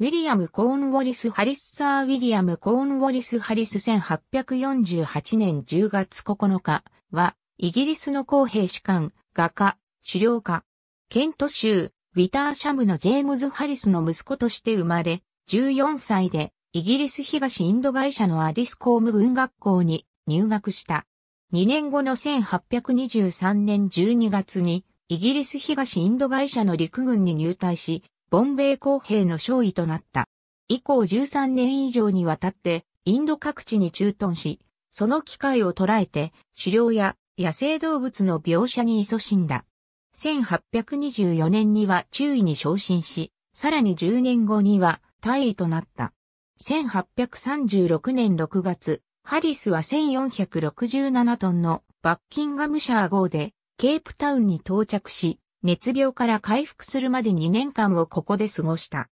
ウィリアム・コーンウォリス・ハリス・サー・ウィリアム・コーンウォリス・ハリス1848年10月9日は、イギリスの公平士官、画家、狩猟家、ケント州、ウィターシャムのジェームズ・ハリスの息子として生まれ、14歳で、イギリス東インド会社のアディスコーム軍学校に入学した。2年後の1823年12月に、イギリス東インド会社の陸軍に入隊し、ボンベイ公平の勝利となった。以降13年以上にわたって、インド各地に駐屯し、その機会を捉えて、狩猟や野生動物の描写に勤しんだ。1824年には中尉に昇進し、さらに10年後には大尉となった。1836年6月、ハリスは1467トンのバッキンガムシャー号でケープタウンに到着し、熱病から回復するまで2年間をここで過ごした。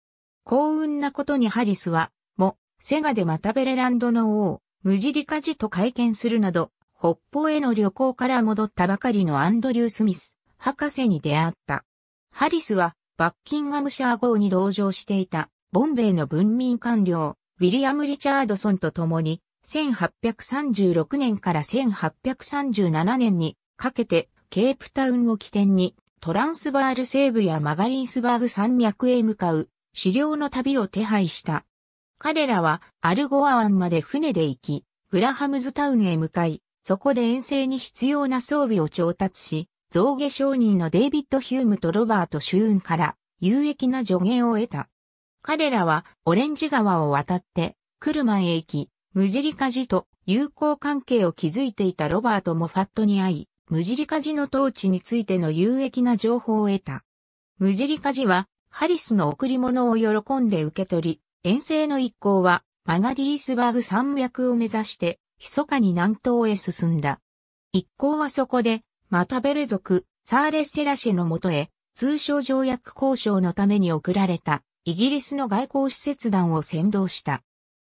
幸運なことにハリスは、も、セガでマタベレランドの王、ムジリカジと会見するなど、北方への旅行から戻ったばかりのアンドリュー・スミス、博士に出会った。ハリスは、バッキンガムシャー号に同乗していた、ボンベイの文民官僚、ウィリアム・リチャードソンと共に、1836年から1837年にかけて、ケープタウンを起点に、トランスバール西部やマガリンスバーグ山脈へ向かう、狩猟の旅を手配した。彼らはアルゴア湾まで船で行き、グラハムズタウンへ向かい、そこで遠征に必要な装備を調達し、造下商人のデイビッド・ヒュームとロバート・シューンから有益な助言を得た。彼らはオレンジ川を渡ってクルマンへ行き、ムジリカジと友好関係を築いていたロバートもファットに会い、無尻カジの統治についての有益な情報を得た。無尻カジは、ハリスの贈り物を喜んで受け取り、遠征の一行は、マガリースバーグ山脈を目指して、密かに南東へ進んだ。一行はそこで、マタベル族、サーレッセラシェのもとへ、通商条約交渉のために送られた、イギリスの外交使節団を先導した。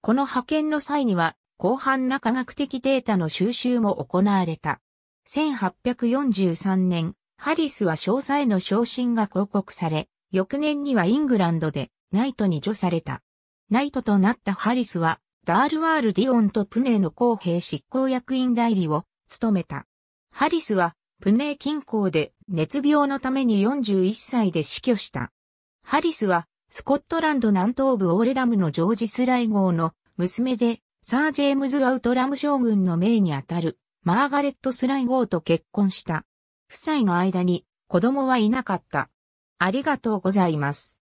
この派遣の際には、広範な科学的データの収集も行われた。1843年、ハリスは少佐への昇進が広告され、翌年にはイングランドでナイトに除された。ナイトとなったハリスは、ダールワール・ディオンとプネーの公平執行役員代理を務めた。ハリスは、プネー近郊で熱病のために41歳で死去した。ハリスは、スコットランド南東部オールダムのジョージ・スライゴーの娘で、サー・ジェームズ・アウトラム将軍の命にあたるマーガレット・スライゴーと結婚した。夫妻の間に子供はいなかった。ありがとうございます。